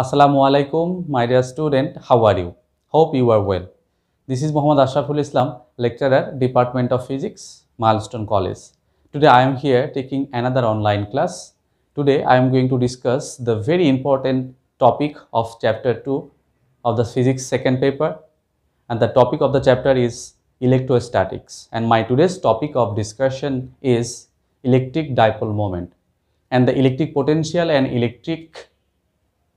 আসসালামু my dear student. How are you? Hope you are well. This is Muhammad Mohammad Ashraful Islam, lecturer Department of Physics Marlstone College. Today I am here taking another online class. Today I am going to discuss the very important topic of chapter 2 of the physics second paper and the topic of the chapter is electrostatics and my today's topic of discussion is electric dipole moment and the electric potential and electric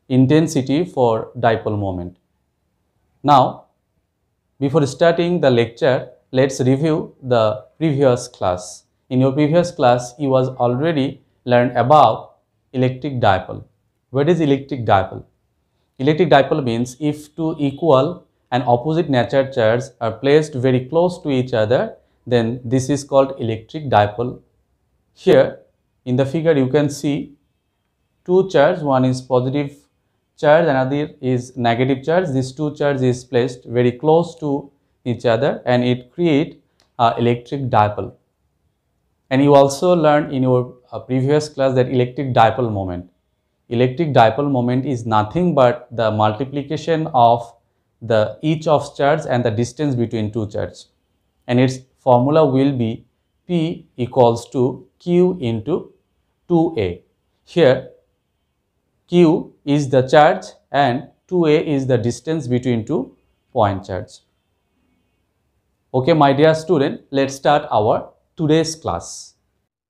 intensity for dipole moment. Now, before starting the lecture, let's review the previous class. In your previous class, you was already learned about electric dipole. What is electric dipole? Electric dipole means if two equal and opposite nature charges are placed very close to each other, then this is called electric dipole. Here, in the figure, you can see two charges, one is positive charge another is negative charge these two charges is placed very close to each other and it create uh, electric dipole and you also learned in your uh, previous class that electric dipole moment electric dipole moment is nothing but the multiplication of the each of charge and the distance between two charge and its formula will be P equals to Q into 2A. Here Q is the charge and 2a is the distance between two point charge. Okay, my dear student, let's start our today's class.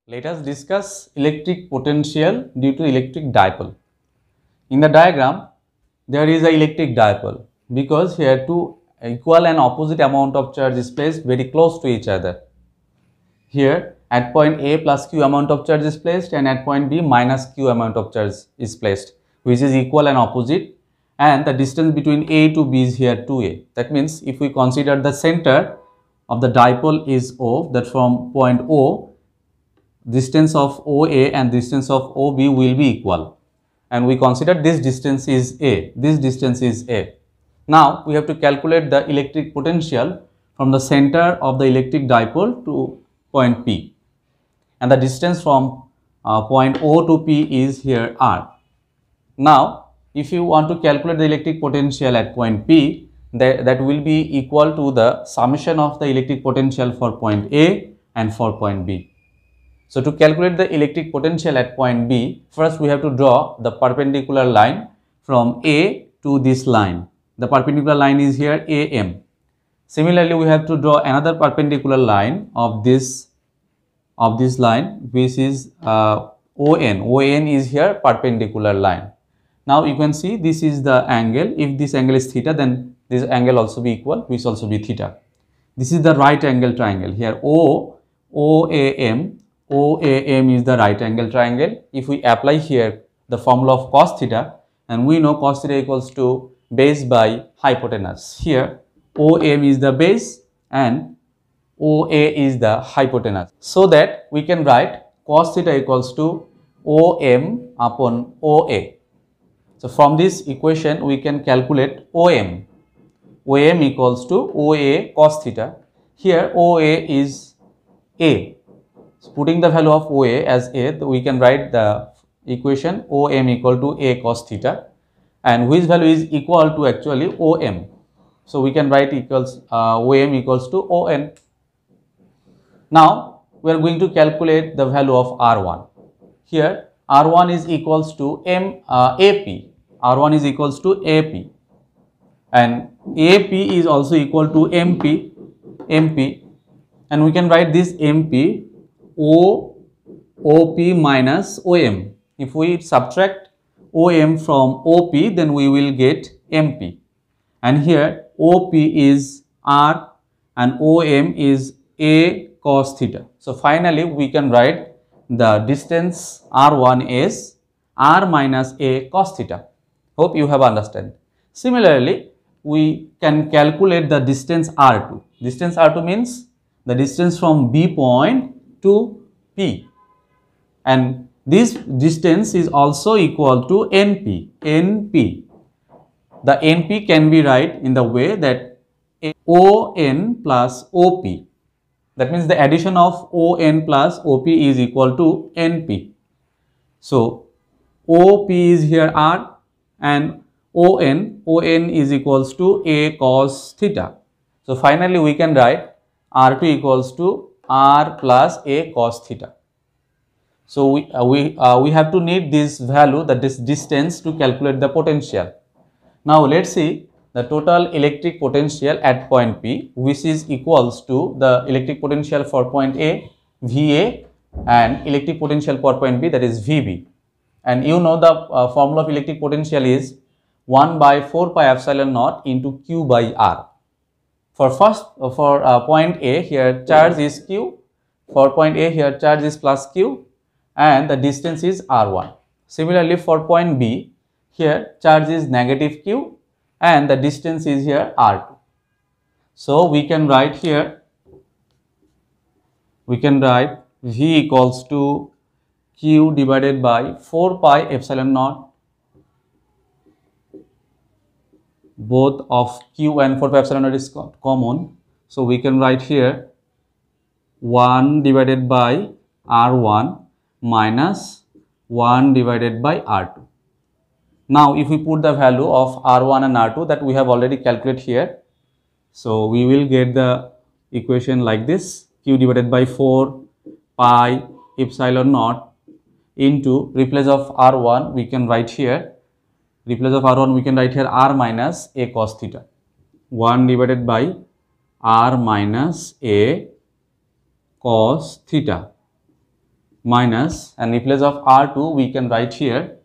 Let us discuss electric potential due to electric dipole. In the diagram, there is a electric dipole because here two equal and opposite amount of charge is placed very close to each other. Here at point A plus Q amount of charge is placed and at point B minus Q amount of charge is placed which is equal and opposite and the distance between A to B is here 2A. That means if we consider the center of the dipole is O that from point O distance of OA and distance of OB will be equal and we consider this distance is A, this distance is A. Now we have to calculate the electric potential from the center of the electric dipole to point P and the distance from uh, point O to P is here R. Now, if you want to calculate the electric potential at point P, that, that will be equal to the summation of the electric potential for point A and for point B. So, to calculate the electric potential at point B, first we have to draw the perpendicular line from A to this line. The perpendicular line is here AM. Similarly, we have to draw another perpendicular line of this of this line which is uh, ON. ON is here perpendicular line. Now you can see this is the angle. If this angle is theta, then this angle also be equal, which also be theta. This is the right angle triangle. Here O, OAM, OAM is the right angle triangle. If we apply here the formula of cos theta, and we know cos theta equals to base by hypotenuse. Here OM is the base and OA is the hypotenuse. So that we can write cos theta equals to OM upon OA. So from this equation we can calculate OM. OM equals to OA cos theta. Here OA is A. So putting the value of OA as A, we can write the equation OM equal to A cos theta and which value is equal to actually OM. So we can write equals uh, OM equals to ON. Now we are going to calculate the value of R1. Here R1 is equals to M, uh, AP. R1 is equals to AP and AP is also equal to MP, MP and we can write this MP O OP minus OM. If we subtract OM from OP then we will get MP and here OP is R and OM is A cos theta. So finally we can write the distance r1 is r minus a cos theta. Hope you have understood. Similarly, we can calculate the distance r2. Distance r2 means the distance from B point to P and this distance is also equal to NP, NP. The NP can be write in the way that ON plus OP that means the addition of ON plus OP is equal to NP. So OP is here R and ON, ON is equals to A cos theta. So finally we can write R2 equals to R plus A cos theta. So we, uh, we, uh, we have to need this value that is distance to calculate the potential. Now let's see the total electric potential at point P which is equals to the electric potential for point A VA and electric potential for point B that is VB and you know the uh, formula of electric potential is 1 by 4 pi epsilon naught into Q by R. For first uh, for uh, point A here charge is Q for point A here charge is plus Q and the distance is R1. Similarly for point B here charge is negative Q and the distance is here r2. So we can write here, we can write v equals to q divided by 4 pi epsilon naught both of q and 4 pi epsilon naught is common. So we can write here 1 divided by r1 minus 1 divided by r2. Now, if we put the value of R1 and R2 that we have already calculated here, so we will get the equation like this Q divided by 4 pi epsilon naught into replace of R1 we can write here replace of R1 we can write here R minus A cos theta 1 divided by R minus A cos theta minus and replace of R2 we can write here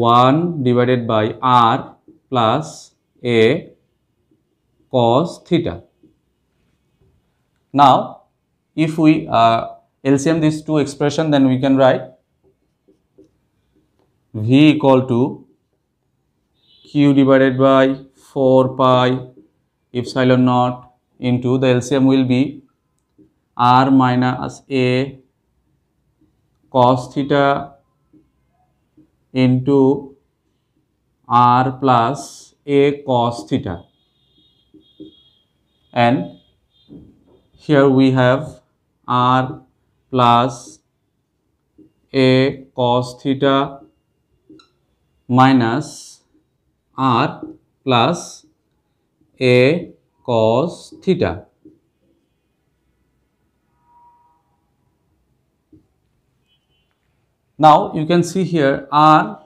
1 divided by r plus a cos theta. Now, if we uh, LCM these two expression then we can write V equal to Q divided by 4 pi epsilon naught into the LCM will be R minus A cos theta into r plus a cos theta and here we have r plus a cos theta minus r plus a cos theta now you can see here r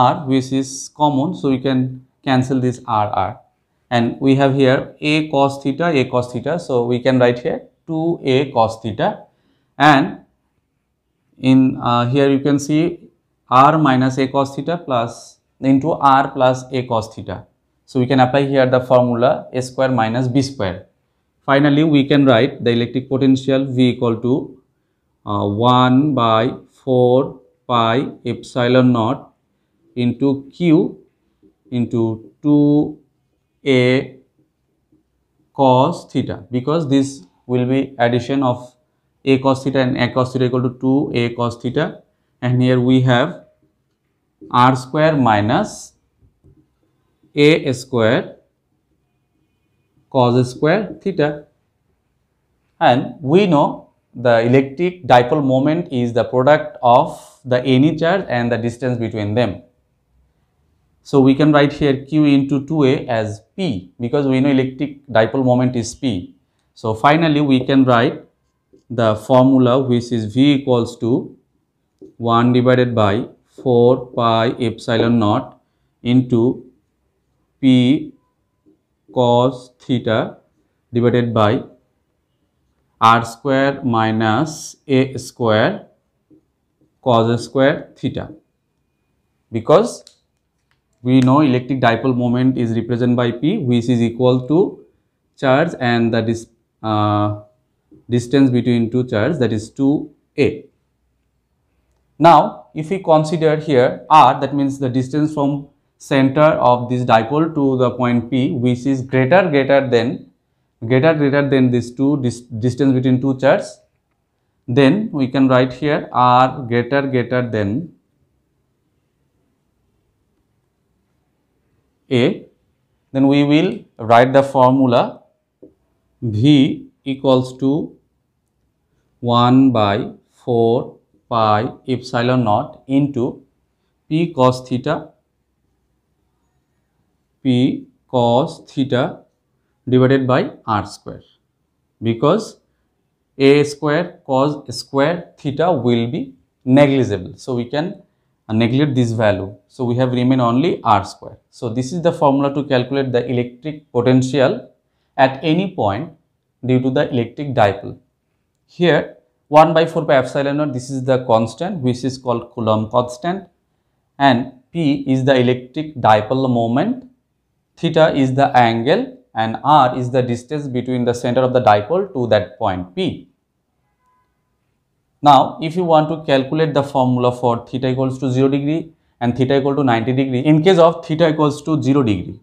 r which is common so we can cancel this r r and we have here a cos theta a cos theta so we can write here 2a cos theta and in uh, here you can see r minus a cos theta plus into r plus a cos theta so we can apply here the formula a square minus b square finally we can write the electric potential v equal to uh, 1 by 4 pi epsilon naught into q into 2a cos theta because this will be addition of a cos theta and a cos theta equal to 2a cos theta and here we have r square minus a square cos square theta and we know the electric dipole moment is the product of the any charge and the distance between them. So we can write here Q into 2A as P because we know electric dipole moment is P. So finally we can write the formula which is V equals to 1 divided by 4 pi epsilon naught into P cos theta divided by r square minus a square cos square theta because we know electric dipole moment is represented by p which is equal to charge and the uh, distance between two charge that is 2a. Now if we consider here r that means the distance from center of this dipole to the point p which is greater greater than greater greater than these two dis distance between two charges then we can write here r greater greater than a then we will write the formula v equals to 1 by 4 pi epsilon naught into p cos theta p cos theta divided by r square because a square cos square theta will be negligible. So, we can uh, neglect this value. So, we have remained only r square. So, this is the formula to calculate the electric potential at any point due to the electric dipole. Here 1 by 4 pi epsilon naught this is the constant which is called Coulomb constant and P is the electric dipole moment, theta is the angle and r is the distance between the center of the dipole to that point P. Now, if you want to calculate the formula for theta equals to 0 degree and theta equal to 90 degree in case of theta equals to 0 degree,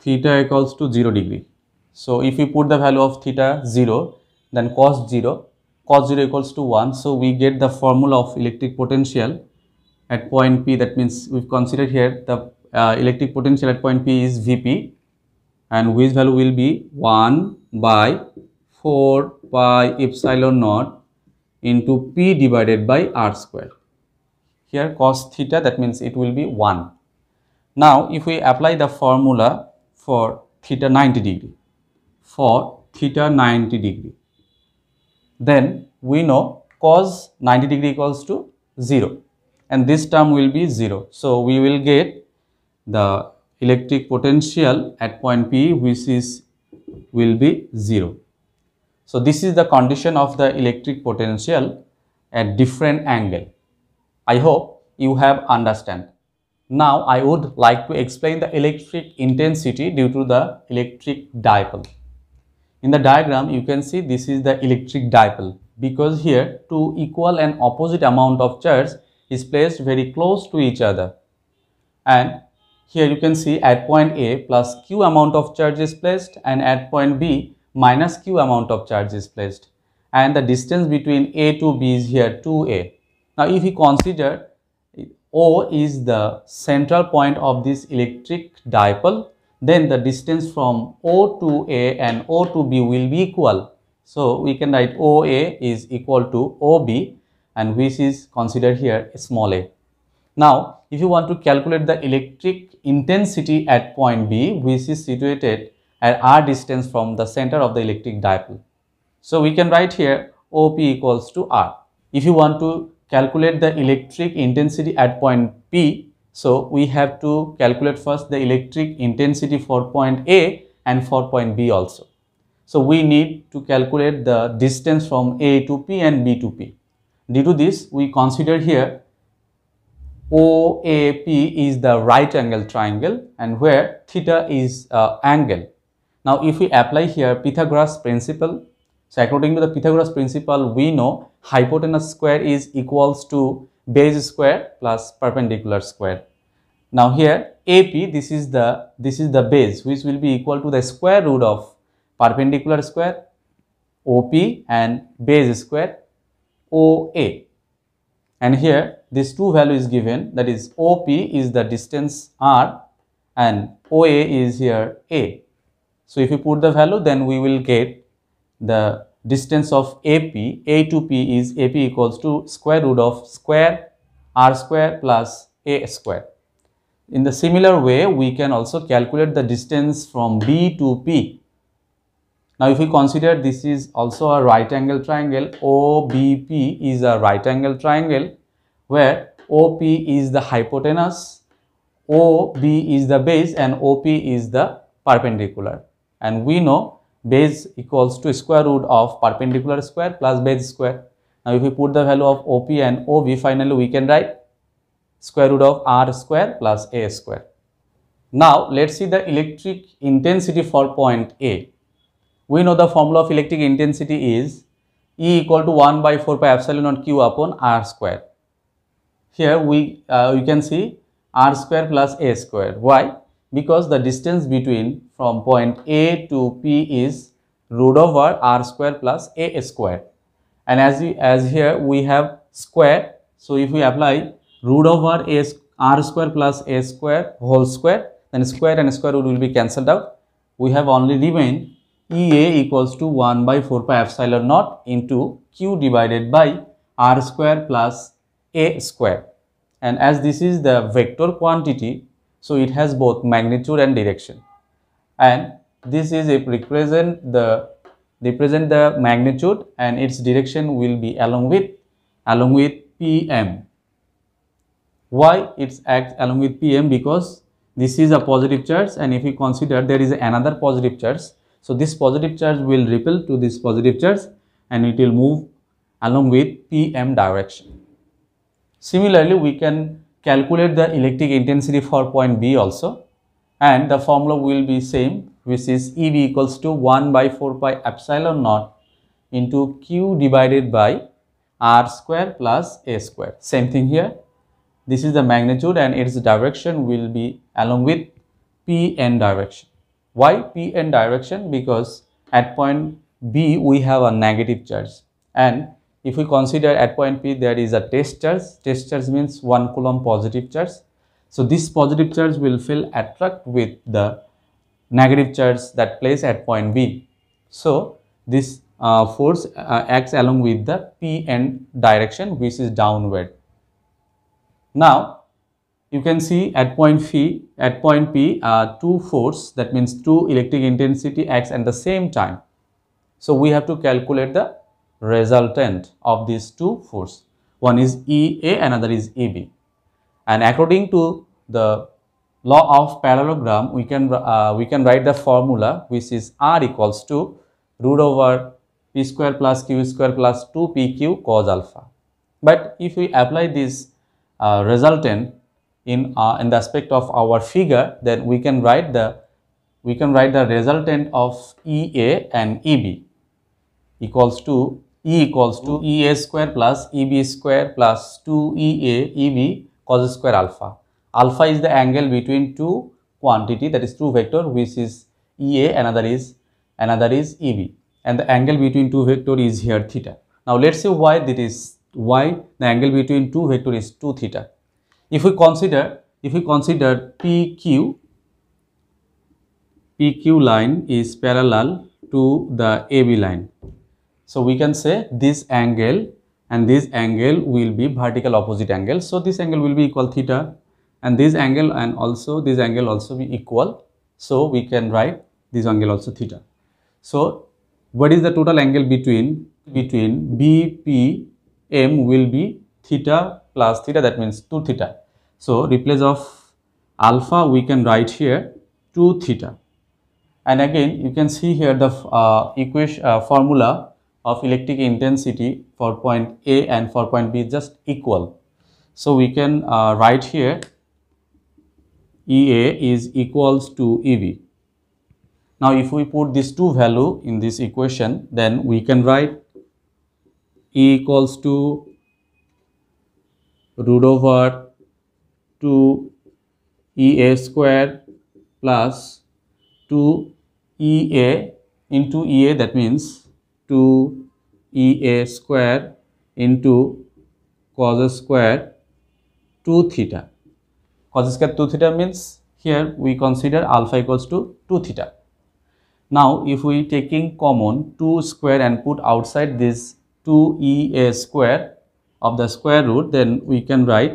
theta equals to 0 degree. So, if you put the value of theta 0 then cos 0, cos 0 equals to 1. So, we get the formula of electric potential at point P that means we have considered here the uh, electric potential at point P is Vp and which value will be 1 by 4 pi epsilon naught into P divided by R square. Here cos theta that means it will be 1. Now if we apply the formula for theta 90 degree for theta 90 degree then we know cos 90 degree equals to 0 and this term will be 0. So we will get the electric potential at point P which is will be 0. So, this is the condition of the electric potential at different angle. I hope you have understand. Now, I would like to explain the electric intensity due to the electric dipole. In the diagram, you can see this is the electric dipole because here two equal and opposite amount of charge is placed very close to each other and here you can see at point A plus Q amount of charge is placed and at point B minus Q amount of charge is placed and the distance between A to B is here 2A. Now if we consider O is the central point of this electric dipole then the distance from O to A and O to B will be equal. So we can write OA is equal to OB and which is considered here small a. Now, if you want to calculate the electric intensity at point B, which is situated at r distance from the center of the electric dipole. So, we can write here OP equals to r. If you want to calculate the electric intensity at point P, so we have to calculate first the electric intensity for point A and for point B also. So, we need to calculate the distance from A to P and B to P. Due to this, we consider here OAP is the right angle triangle and where theta is uh, angle. Now if we apply here Pythagoras principle, so according to the Pythagoras principle we know hypotenuse square is equals to base square plus perpendicular square. Now here AP this is the this is the base which will be equal to the square root of perpendicular square OP and base square OA and here this two value is given that is OP is the distance R and OA is here A. So if you put the value then we will get the distance of AP, A to P is AP equals to square root of square R square plus A square. In the similar way we can also calculate the distance from B to P now, if we consider this is also a right angle triangle, OBP is a right angle triangle where OP is the hypotenuse, OB is the base and OP is the perpendicular. And we know base equals to square root of perpendicular square plus base square. Now, if we put the value of OP and OB, finally we can write square root of R square plus A square. Now, let's see the electric intensity for point A we know the formula of electric intensity is E equal to 1 by 4 pi epsilon naught Q upon R square. Here we, uh, you can see R square plus A square. Why? Because the distance between from point A to P is root over R square plus A square. And as, as here we have square. So if we apply root over A R square plus A square whole square then square and square root will be cancelled out. We have only remained EA equals to 1 by 4 pi epsilon naught into Q divided by R square plus A square. And as this is the vector quantity, so it has both magnitude and direction. And this is a represent the represent the magnitude and its direction will be along with along with PM. Why it acts along with PM? Because this is a positive charge and if we consider there is another positive charge so this positive charge will repel to this positive charge and it will move along with PM direction. Similarly, we can calculate the electric intensity for point B also and the formula will be same which is EV equals to 1 by 4 pi epsilon naught into Q divided by R square plus A square. Same thing here. This is the magnitude and its direction will be along with P n direction. Why p n direction? Because at point B we have a negative charge and if we consider at point P there is a test charge. Test charge means 1 coulomb positive charge. So this positive charge will feel attract with the negative charge that plays at point B. So this uh, force uh, acts along with the p n direction which is downward. Now you can see at point P at point p uh, two force that means two electric intensity acts at the same time so we have to calculate the resultant of these two force one is ea another is eb and according to the law of parallelogram we can uh, we can write the formula which is r equals to root over p square plus q square plus 2pq cos alpha but if we apply this uh, resultant in uh, in the aspect of our figure then we can write the we can write the resultant of EA and EB equals to E equals to EA square plus EB square plus 2EA EB cos square alpha. Alpha is the angle between two quantity that is two vector which is EA another is another is EB and the angle between two vector is here theta. Now let's see why is why the angle between two vector is 2 theta if we consider if we consider PQ PQ line is parallel to the AB line. So we can say this angle and this angle will be vertical opposite angle. So this angle will be equal theta and this angle and also this angle also be equal. So we can write this angle also theta. So what is the total angle between between BPM will be theta plus theta that means 2 theta. So replace of alpha we can write here 2 theta and again you can see here the uh, equation uh, formula of electric intensity for point A and for point B is just equal. So we can uh, write here EA is equals to EB. Now if we put these two value in this equation then we can write E equals to root over 2 EA square plus 2 EA into EA that means 2 EA square into cos square 2 theta. Cos square 2 theta means here we consider alpha equals to 2 theta. Now if we taking common 2 square and put outside this 2 EA square of the square root then we can write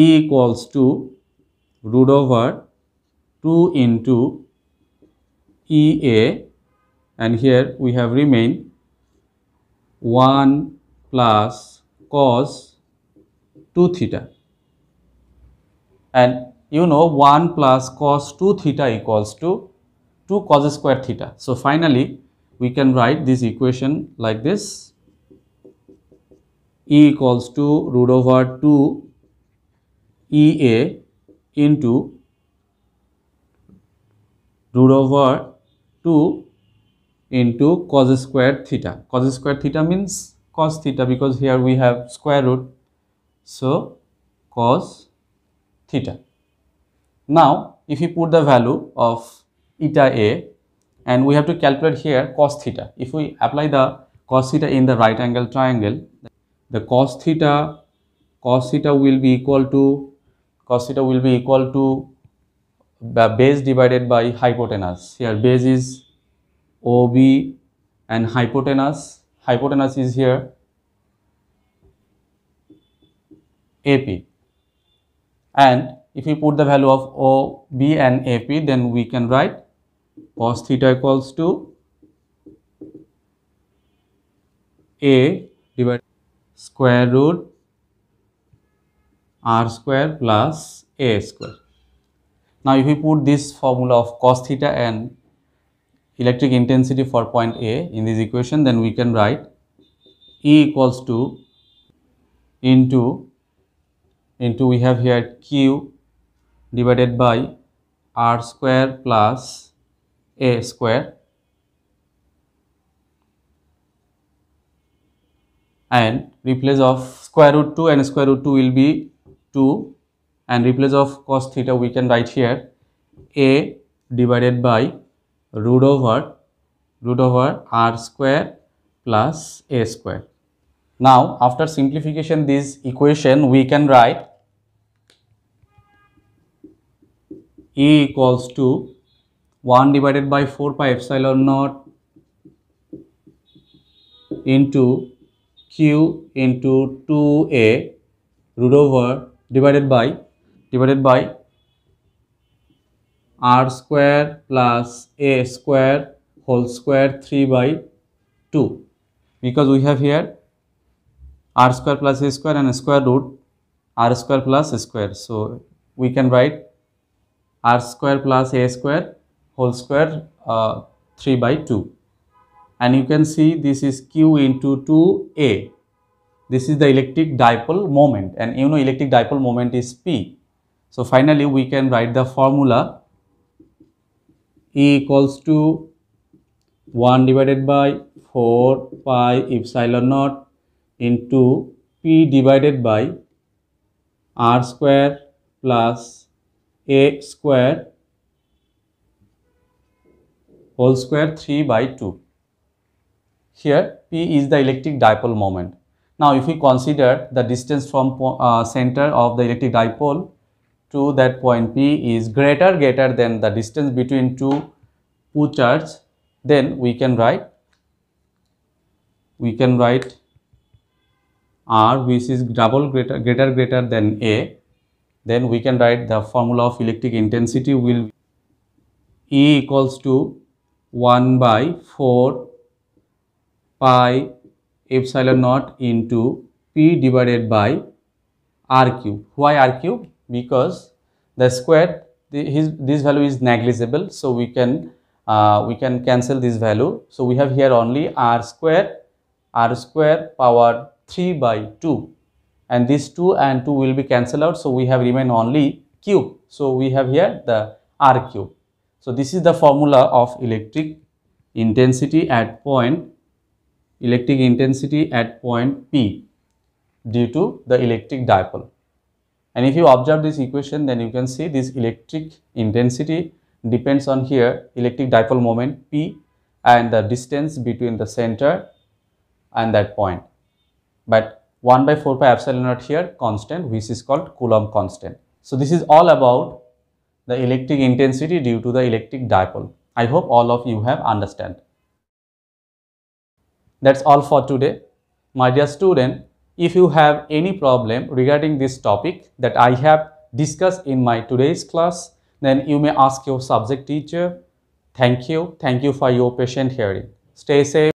e equals to root over 2 into ea and here we have remained 1 plus cos 2 theta and you know 1 plus cos 2 theta equals to 2 cos square theta. So, finally, we can write this equation like this E equals to root over 2 EA into root over 2 into cos square theta. Cos square theta means cos theta because here we have square root. So, cos theta. Now, if we put the value of eta A and we have to calculate here cos theta. If we apply the cos theta in the right angle triangle, the cos theta cos theta will be equal to cos theta will be equal to base divided by hypotenuse here base is ob and hypotenuse hypotenuse is here ap and if we put the value of OB and AP then we can write cos theta equals to A divided square root r square plus a square. Now, if we put this formula of cos theta and electric intensity for point A in this equation, then we can write E equals to into into we have here Q divided by r square plus a square and replace of square root 2 and square root 2 will be 2 and replace of cos theta we can write here a divided by root over root over r square plus a square. Now after simplification this equation we can write e equals to 1 divided by 4 pi epsilon naught into q into 2a root over divided by divided by r square plus a square whole square 3 by 2 because we have here r square plus a square and square root r square plus a square so we can write r square plus a square whole square uh, 3 by 2 and you can see this is q into 2a this is the electric dipole moment and you know electric dipole moment is p so finally we can write the formula e equals to 1 divided by 4 pi epsilon naught into p divided by r square plus a square whole square 3 by 2 here P is the electric dipole moment. Now if we consider the distance from uh, center of the electric dipole to that point P is greater greater than the distance between two two charges then we can write we can write R which is double greater greater greater than A then we can write the formula of electric intensity will E equals to 1 by 4 pi epsilon naught into p divided by r cube. Why r cube? Because the square the, his, this value is negligible, so we can uh, we can cancel this value. So we have here only r square r square power 3 by 2 and this 2 and 2 will be cancelled out so we have remain only cube so we have here the r cube so this is the formula of electric intensity at point electric intensity at point P due to the electric dipole. And if you observe this equation, then you can see this electric intensity depends on here electric dipole moment P and the distance between the center and that point. But 1 by 4 pi epsilon naught here constant which is called Coulomb constant. So this is all about the electric intensity due to the electric dipole. I hope all of you have understand. That's all for today. My dear student, if you have any problem regarding this topic that I have discussed in my today's class, then you may ask your subject teacher. Thank you. Thank you for your patient hearing. Stay safe.